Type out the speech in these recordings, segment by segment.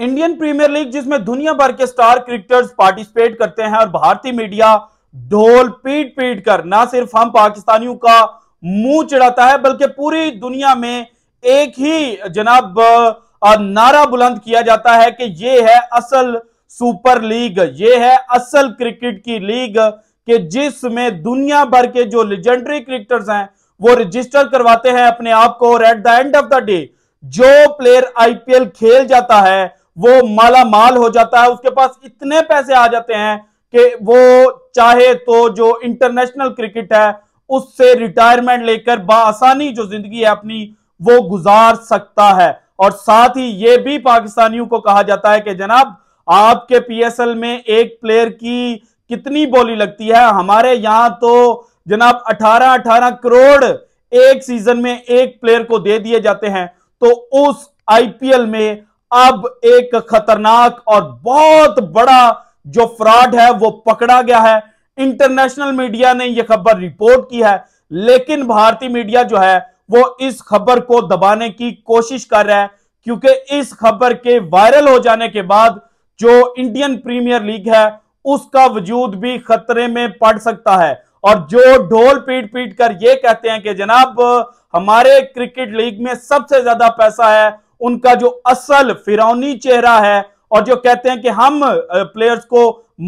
Indian premiere league जिसमें दुनिया भर के स्टार क्रिकेटर्स पार्टिसिपेट करते हैं और भारतीय मीडिया ढोल पीट पीट कर ना सिर्फ हम पाकिस्तानियों का मुंह चिड़ाता है बल्कि पूरी दुनिया में एक ही जनाब नारा बुलंद किया जाता है कि ये है असल सुपर लीग ये है असल क्रिकेट की लीग के जिसमें दुनिया भर के जो लेजेंडरी क्रिकेटर्स हैं वो रजिस्टर करवाते हैं अपने आप को और at the end of the day जो प्लेयर आईपीएल खेल जाता है वो माला माल हो जाता है उसके पास इतने पैसे आ जाते हैं कि वो चाहे तो जो इंटरनेशनल क्रिकेट है उससे रिटायरमेंट लेकर बासानी जो जिंदगी है अपनी वो गुजार सकता है और साथ ही ये भी पाकिस्तानियों को कहा जाता है कि जनाब आपके पीएसएल में एक प्लेयर की कितनी बोली लगती है हमारे यहां तो जनाब 18-18 करोड़ एक सीजन में एक प्लेयर को दे दिए जाते हैं तो उस आईपीएल में अब एक खतरनाक और बहुत बड़ा जो फ्रॉड है वो पकड़ा गया है इंटरनेशनल मीडिया ने यह खबर रिपोर्ट की है लेकिन भारतीय मीडिया जो है वो इस खबर को दबाने की कोशिश कर रहा है क्योंकि इस खबर के वायरल हो जाने के बाद जो इंडियन प्रीमियर लीग है उसका वजूद भी खतरे में पड़ सकता है और जो ढोल पीट पीट कर ये कहते हैं कि जनाब हमारे क्रिकेट लीग में सबसे ज्यादा पैसा है उनका जो असल फिरौनी चेहरा है और जो कहते हैं कि हम प्लेयर्स को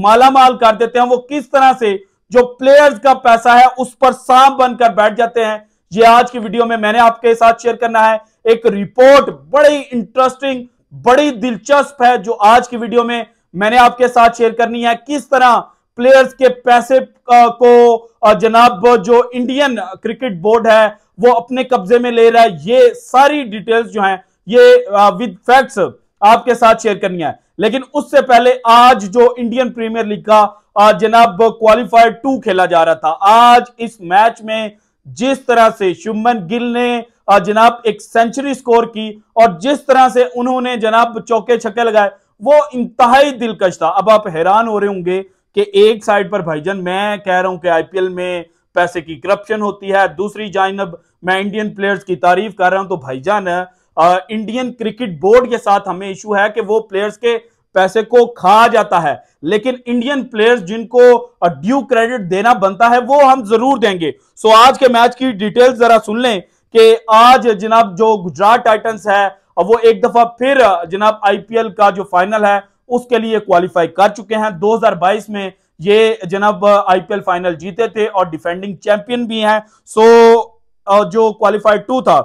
माला माल कर देते हैं वो किस तरह से जो प्लेयर्स का पैसा है उस पर सांप बनकर बैठ जाते हैं ये आज की वीडियो में मैंने आपके साथ शेयर करना है एक रिपोर्ट बड़ी इंटरेस्टिंग बड़ी दिलचस्प है जो आज की वीडियो में मैंने आपके साथ शेयर करनी है किस तरह प्लेयर्स के पैसे को जनाब जो इंडियन क्रिकेट बोर्ड है वो अपने कब्जे में ले रहा है ये सारी डिटेल्स जो हैं ये विद फैक्ट्स आपके साथ शेयर करनी है लेकिन उससे पहले आज जो इंडियन प्रीमियर लीग का जनाब क्वालिफाइड टू खेला जा रहा था आज इस मैच में जिस तरह से शुभमन गिल ने जनाब एक सेंचुरी स्कोर की और जिस तरह से उन्होंने जनाब चौके छक्के लगाए वो इंतहाई दिलकश था अब आप हैरान हो रहे होंगे कि एक साइड पर भाईजन मैं कह रहा हूं कि आईपीएल में पैसे की करप्शन होती है दूसरी जानब मैं इंडियन प्लेयर्स की तारीफ कर रहा हूं तो भाईजान इंडियन क्रिकेट बोर्ड के साथ हमें इशू है कि वो प्लेयर्स के पैसे को खा जाता है लेकिन इंडियन प्लेयर्स जिनको ड्यू क्रेडिट देना बनता है वो हम जरूर देंगे सो आज के मैच की डिटेल जरा सुन लें कि आज जनाब जो गुजरात टाइटंस है वो एक दफा फिर जनाब आईपीएल का जो फाइनल है उसके लिए क्वालिफाई कर चुके हैं 2022 में ये जनाब आईपीएल फाइनल जीते थे और डिफेंडिंग चैंपियन भी हैं सो जो क्वालिफाइड टू था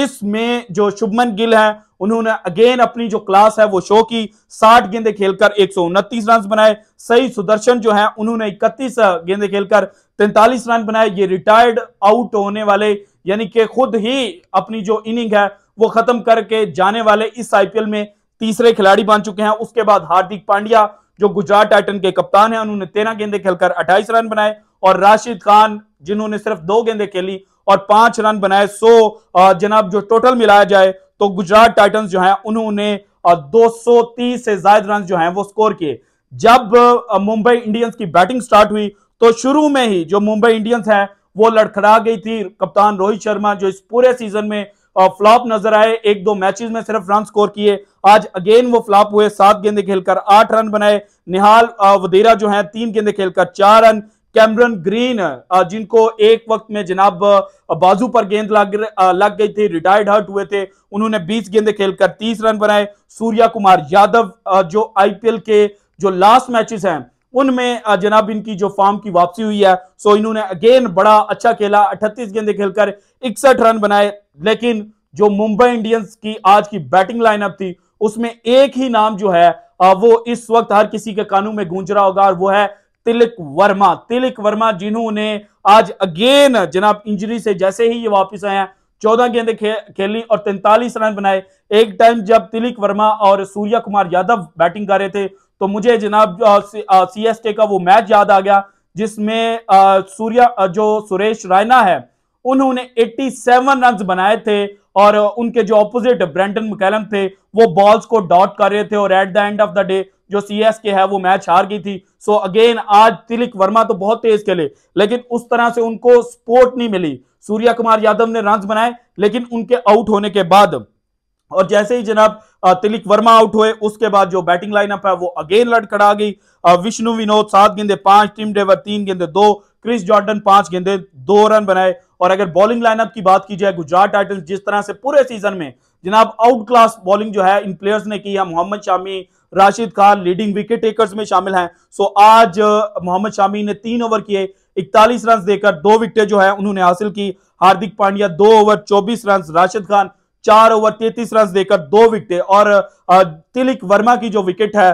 इसमें जो शुभमन गिल है उन्होंने अगेन अपनी जो क्लास है वो शो की साठ गेंदे खेलकर एक रन बनाए सही सुदर्शन जो है उन्होंने इकतीस गेंदे खेलकर तैंतालीस रन बनाए ये रिटायर्ड आउट होने वाले यानी कि खुद ही अपनी जो इनिंग है वो खत्म करके जाने वाले इस आईपीएल में तीसरे खिलाड़ी बन चुके हैं उसके बाद हार्दिक पांड्या जो गुजरात टाइटन के कप्तान है उन्होंने तेरह गेंदे खेलकर अट्ठाईस रन बनाए और राशिद खान जिन्होंने सिर्फ दो गेंदे खेली और पांच रन बनाए सो जनाब जो टोटल मिलाया जाए तो गुजरात टाइटंस जो है उन्होंने 230 से ज्यादा रन जो है वो स्कोर किए जब मुंबई इंडियंस की बैटिंग स्टार्ट हुई तो शुरू में ही जो मुंबई इंडियंस है वो लड़खड़ा गई थी कप्तान रोहित शर्मा जो इस पूरे सीजन में फ्लॉप नजर आए एक दो मैचेस में सिर्फ रन स्कोर किए आज अगेन वो फ्लॉप हुए सात गेंदे खेलकर आठ रन बनाए निहाल वेरा जो है तीन गेंदे खेलकर चार रन कैमरन ग्रीन जिनको एक वक्त में जनाब बाजू पर गेंद लग लग गई थी रिटायर्ड हर्ट हुए थे उन्होंने 20 गेंदे खेलकर 30 रन बनाए सूर्या कुमार यादव जो आईपीएल के जो लास्ट मैचेस हैं उनमें जनाब इनकी जो फॉर्म की वापसी हुई है सो इन्होंने अगेन बड़ा अच्छा खेला 38 गेंदे खेलकर इकसठ रन बनाए लेकिन जो मुंबई इंडियंस की आज की बैटिंग लाइनअप थी उसमें एक ही नाम जो है वो इस वक्त हर किसी के कानून में गूंज रहा होगा और वो है तिलक वर्मा तिलक वर्मा जिन्होंने आज अगेन जनाब इंजरी से जैसे ही ये वापस आया चौदह गेंदे खे, खेली और तैंतालीस रन बनाए एक टाइम जब तिलक वर्मा और सूर्या कुमार यादव बैटिंग कर रहे थे तो मुझे जनाब सी एस टे का वो मैच याद आ गया जिसमें सूर्य जो सुरेश रायना है उन्होंने 87 रन बनाए थे और उनके जो ऑपोजिट ब्रेंटन मकैलम थे वो बॉल्स को डॉट कर रहे थे और at the end of the day जो सीएसके है वो मैच हार गई थी सो अगेन आज तिलिक वर्मा तो बहुत तेज खेले लेकिन उस तरह से उनको सपोर्ट नहीं मिली सूर्य कुमार यादव ने रन बनाए लेकिन उनके आउट होने के बाद और जैसे ही जनाब तिलिक वर्मा आउट हुए उसके बाद जो बैटिंग लाइनअप है वो अगेन लड़खड़ा गई विष्णु विनोद सात गेंदे पांच टीम डेवर तीन गेंदे दो क्रिस जॉर्डन पांच गेंदे दो रन बनाए और अगर बॉलिंग लाइनअप की बात की जाए गुजरात टाइटल्स जिस तरह से पूरे सीजन में जनाब आउट क्लास बॉलिंग जो है इन प्लेयर्स ने की है Mohammed Shami Rashid Khan leading wicket takers में शामिल हैं सो आज मोहम्मद शामी ने तीन ओवर किए 41 रन देकर दो विकेटें जो है उन्होंने हासिल की हार्दिक पांड्या दो ओवर 24 रन राशिद खान चार ओवर 33 रन देकर दो विकेटें और तिलिक वर्मा की जो विकेट है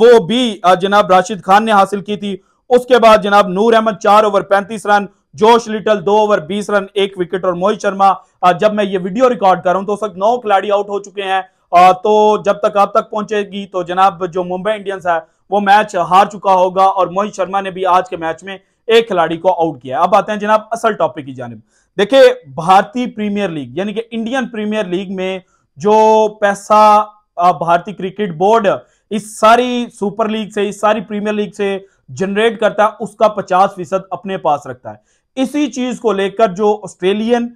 वो भी जनाब राशिद खान ने हासिल की थी उसके बाद जनाब नूर अहमद चार ओवर पैंतीस रन जोश लिटल दो ओवर बीस रन एक विकेट और मोहित शर्मा जब मैं ये वीडियो रिकॉर्ड कर रहा हूं तो उस वक्त नौ खिलाड़ी आउट हो चुके हैं तो जब तक आप तक पहुंचेगी तो जनाब जो मुंबई इंडियंस है वो मैच हार चुका होगा और मोहित शर्मा ने भी आज के मैच में एक खिलाड़ी को आउट किया अब आते हैं जनाब असल टॉपिक की जानब देखिये भारतीय प्रीमियर लीग यानी कि इंडियन प्रीमियर लीग में जो पैसा भारतीय क्रिकेट बोर्ड इस सारी सुपर लीग से इस सारी प्रीमियर लीग से जनरेट करता है उसका पचास फीसद अपने पास रखता है इसी चीज को लेकर जो Australian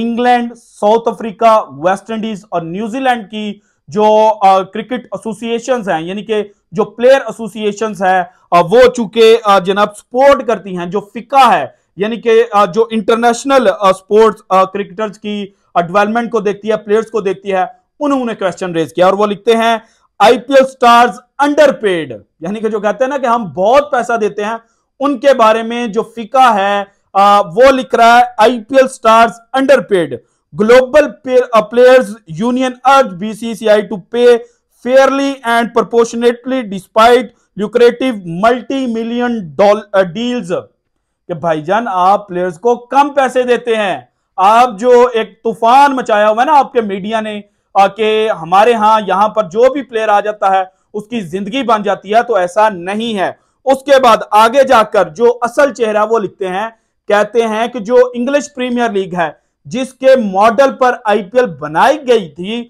England south Africa west Indies और न्यूजीलैंड की जो क्रिकेट एसोसिएशन हैं यानी कि जो प्लेयर एसोसिएशन है वो चूंकि जनाब सपोर्ट करती हैं जो फिका है यानी कि जो इंटरनेशनल स्पोर्ट्स क्रिकेटर्स की डेवलपमेंट को देखती है प्लेयर्स को देखती है उन्होंने क्वेश्चन रेज किया और वो लिखते हैं आईपीएल स्टार्स अंडरपेड यानी कि जो कहते हैं ना कि हम बहुत पैसा देते हैं उनके बारे में जो फिका है आ, वो लिख रहा है IPL stars paid global players union urge BCCI to pay fairly and proportionately despite lucrative multi million deals के भाईजान आप प्लेयर्स को कम पैसे देते हैं आप जो एक तूफान मचाया हुआ है ना आपके मीडिया ने के हमारे यहां यहां पर जो भी प्लेयर आ जाता है उसकी जिंदगी बन जाती है तो ऐसा नहीं है उसके बाद आगे जाकर जो असल चेहरा वो लिखते हैं कहते हैं कि जो इंग्लिश प्रीमियर लीग है जिसके मॉडल पर आईपीएल बनाई गई थी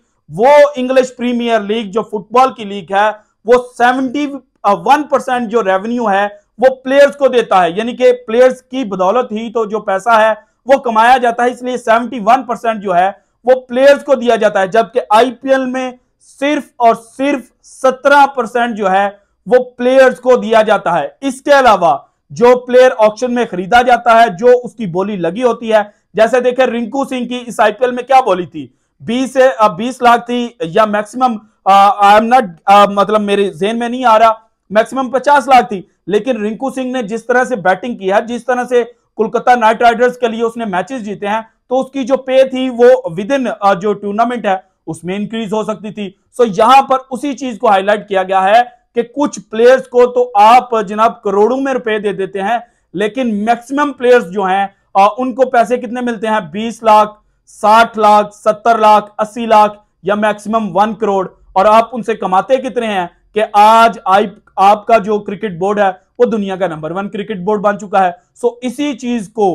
वो इंग्लिश प्रीमियर लीग जो फुटबॉल की लीग है वो सेवेंटी वन परसेंट जो रेवेन्यू है वो प्लेयर्स को देता है यानी कि प्लेयर्स की बदौलत ही तो जो पैसा है वो कमाया जाता है इसलिए सेवेंटी वन परसेंट जो है वो प्लेयर्स को दिया जाता है जबकि आईपीएल में सिर्फ और सिर्फ सत्रह परसेंट जो है वो प्लेयर्स को दिया जाता है इसके अलावा जो प्लेयर ऑक्शन में खरीदा जाता है जो उसकी बोली लगी होती है जैसे देखें रिंकू सिंह की इस आईपीएल में क्या बोली थी बीस बीस लाख थी या मैक्सिमम आई एम नॉट मतलब मेरे जेन में नहीं आ रहा मैक्सिमम पचास लाख थी लेकिन रिंकू सिंह ने जिस तरह से बैटिंग की है जिस तरह से कोलकाता नाइट राइडर्स के लिए उसने मैचेस जीते हैं तो उसकी जो पे थी वो विद इन जो टूर्नामेंट है उसमें इंक्रीज हो सकती थी सो यहां पर उसी चीज को हाईलाइट किया गया है कि कुछ प्लेयर्स को तो आप जनाब करोड़ों में रुपए दे देते हैं लेकिन मैक्सिमम प्लेयर्स जो हैं उनको पैसे कितने मिलते हैं बीस लाख साठ लाख सत्तर लाख अस्सी लाख या मैक्सिमम वन करोड़ और आप उनसे कमाते कितने हैं कि आज आई आपका जो क्रिकेट बोर्ड है वो दुनिया का नंबर वन क्रिकेट बोर्ड बन चुका है सो इसी चीज को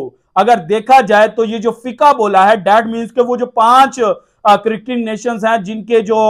अगर देखा जाए तो ये जो फिका बोला है डैट मीन्स के वो जो पांच क्रिकेट नेशंस हैं जिनके जो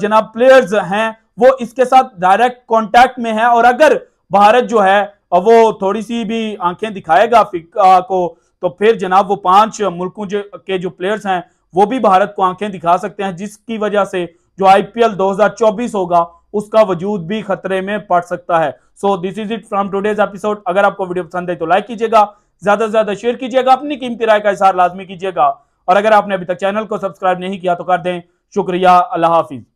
जनाब प्लेयर्स हैं वो इसके साथ डायरेक्ट कॉन्टैक्ट में है और अगर भारत जो है वो थोड़ी सी भी आंखें दिखाएगा अफ्रीका को तो फिर जनाब वो पांच मुल्कों जो के जो प्लेयर्स हैं वो भी भारत को आंखें दिखा सकते हैं जिसकी वजह से जो आईपीएल 2024 होगा उसका वजूद भी खतरे में पड़ सकता है so this is it from today's episode अगर आपको वीडियो पसंद है तो लाइक कीजिएगा ज्यादा से ज्यादा शेयर कीजिएगा अपनी कीमती राय का इशार लाजमी कीजिएगा और अगर आपने अभी तक चैनल को सब्सक्राइब नहीं किया तो कर दें शुक्रिया अल्लाह हाफिज़